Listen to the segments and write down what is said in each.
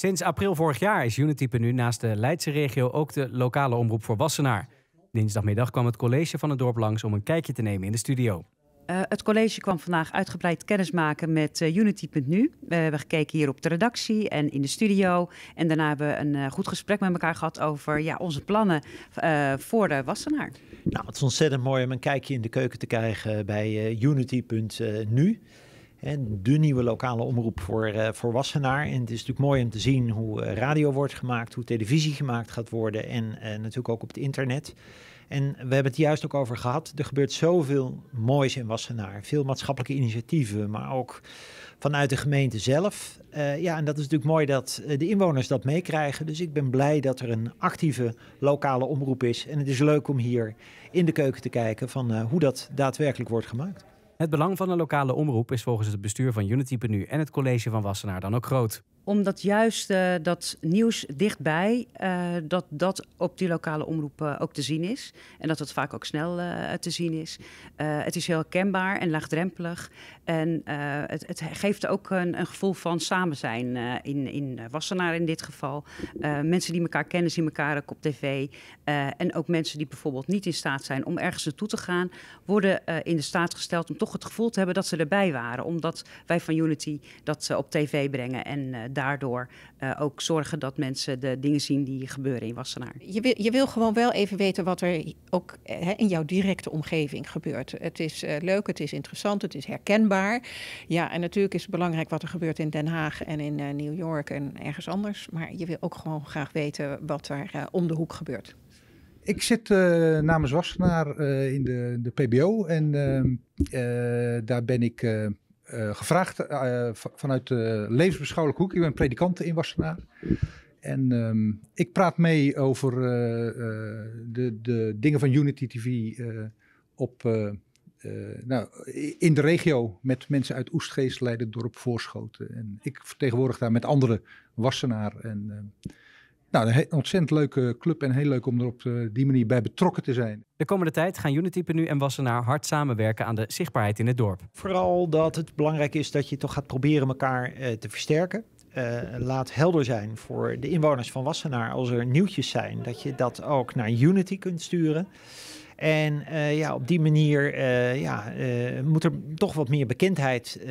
Sinds april vorig jaar is Unity.nu nu naast de Leidse regio ook de lokale omroep voor Wassenaar. Dinsdagmiddag kwam het college van het dorp langs om een kijkje te nemen in de studio. Eh, het college kwam vandaag uitgebreid kennismaken met uh, eh, Unity.nu. Eh, we hebben gekeken hier op de redactie en in de studio. En daarna hebben we een goed gesprek met elkaar gehad over ja, onze plannen voor de Wassenaar. Nou, het is ontzettend mooi om een kijkje in de keuken te krijgen bij Unity.nu de nieuwe lokale omroep voor, eh, voor Wassenaar. En het is natuurlijk mooi om te zien hoe eh, radio wordt gemaakt, hoe televisie gemaakt gaat worden en eh, natuurlijk ook op het internet. En we hebben het juist ook over gehad. Er gebeurt zoveel moois in Wassenaar. Veel maatschappelijke initiatieven, maar ook vanuit de gemeente zelf. ja, en dat is natuurlijk mooi dat de inwoners dat meekrijgen. Dus ik ben blij dat er een actieve lokale omroep is. En het is leuk om hier in de keuken te kijken van hoe dat daadwerkelijk wordt gemaakt. Het belang van een lokale omroep is volgens het bestuur van Unity nu en het college van Wassenaar dan ook groot. Omdat juist eh, dat nieuws dichtbij, eh, dat dat op die lokale omroep eh, ook te zien is. En dat dat vaak ook snel te zien is. het is heel kenbaar en laagdrempelig. En het, het, geeft ook een, een, gevoel van samen zijn in, in Wassenaar in dit geval. mensen die elkaar kennen, zien elkaar ook op tv. en ook mensen die bijvoorbeeld niet in staat zijn om ergens naartoe te gaan, worden in de staat gesteld om toch het gevoel te hebben dat ze erbij waren. Omdat wij van Unity dat eh, op tv brengen en eh, daardoor eh, ook zorgen dat mensen de dingen zien die gebeuren in Wassenaar. Je wil, je wil gewoon wel even weten wat er ook hè, in jouw directe omgeving gebeurt. Het is leuk, het is interessant, het is herkenbaar. Ja, en natuurlijk is het belangrijk wat er gebeurt in Den Haag en in New York en ergens anders. Maar je wil ook gewoon graag weten wat er om de hoek gebeurt. Ik zit eh, namens Wassenaar eh, in de, de PBO en ehm, eh, daar ben ik gevraagd vanuit de levensbeschouwelijke hoek. Ik ben predikant in Wassenaar. En ehm, ik praat mee over de, de, dingen van Unity TV op, nou, in de regio met mensen uit Oestgeest, Leiden, Dorp, Voorschoten. En ik vertegenwoordig daar met andere Wassenaar. En ehm, nou, een ontzettend leuke club en heel leuk om er op eh, die manier bij betrokken te zijn. De komende tijd gaan Unitype nu en Wassenaar hard samenwerken aan de zichtbaarheid in het dorp. Vooral dat het belangrijk is dat je toch gaat proberen elkaar eh, te versterken. Eh, laat helder zijn voor de inwoners van Wassenaar als er nieuwtjes zijn, dat je dat ook naar Unity kunt sturen. En eh, ja, op die manier eh, ja, eh, moet er toch wat meer bekendheid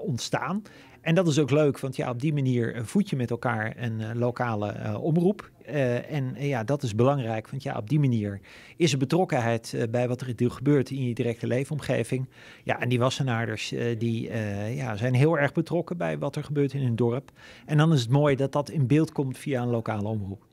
ontstaan. En dat is ook leuk, want ja, op die manier voed je met elkaar een lokale omroep. en ja, dat is belangrijk, want ja, op die manier is er betrokkenheid bij wat er gebeurt in je directe leefomgeving. Ja, en die wassenaarders die, ja, zijn heel erg betrokken bij wat er gebeurt in hun dorp. En dan is het mooi dat dat in beeld komt via een lokale omroep.